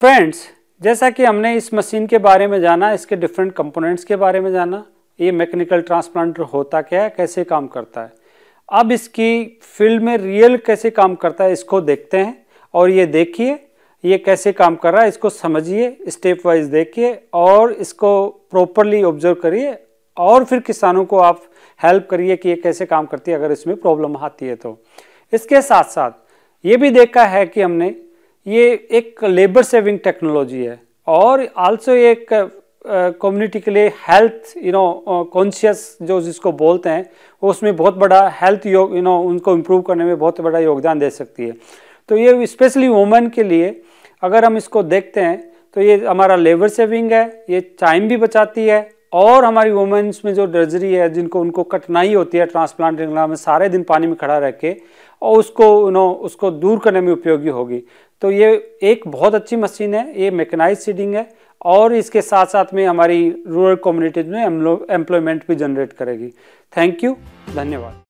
friends जैसा कि हमने इस मशीन के बारे में जाना इसके डिफरेंट कंपोनेंट्स के बारे में जाना ये मैकेनिकल ट्रांसप्लांटर होता क्या है कैसे काम करता है अब इसकी फील्ड में रियल कैसे काम करता है इसको देखते हैं और ये देखिए ये कैसे काम कर रहा है इसको समझिए स्टेप वाइज देखिए और इसको प्रॉपरली ऑब्जर्व करिए और फिर किसानों को आप हेल्प करिए कि ये कैसे काम करती है अगर इसमें प्रॉब्लम आती है तो इसके साथ साथ ये भी देखा है कि हमने ये एक लेबर सेविंग टेक्नोलॉजी है और आल्सो एक कम्युनिटी uh, के लिए हेल्थ यू नो कॉन्शियस जो जिसको बोलते हैं उसमें बहुत बड़ा हेल्थ योग यू नो उनको इम्प्रूव करने में बहुत बड़ा योगदान दे सकती है तो ये स्पेशली वुमेन के लिए अगर हम इसको देखते हैं तो ये हमारा लेबर सेविंग है ये टाइम भी बचाती है और हमारी वुमेन्स में जो डर्जरी है जिनको उनको कठिनाई होती है ट्रांसप्लांट में सारे दिन पानी में खड़ा रह के और उसको नो उसको दूर करने में उपयोगी होगी तो ये एक बहुत अच्छी मशीन है ये मेकनाइज सीडिंग है और इसके साथ साथ में हमारी रूरल कम्युनिटीज में एम्प्लॉयमेंट भी जनरेट करेगी थैंक यू धन्यवाद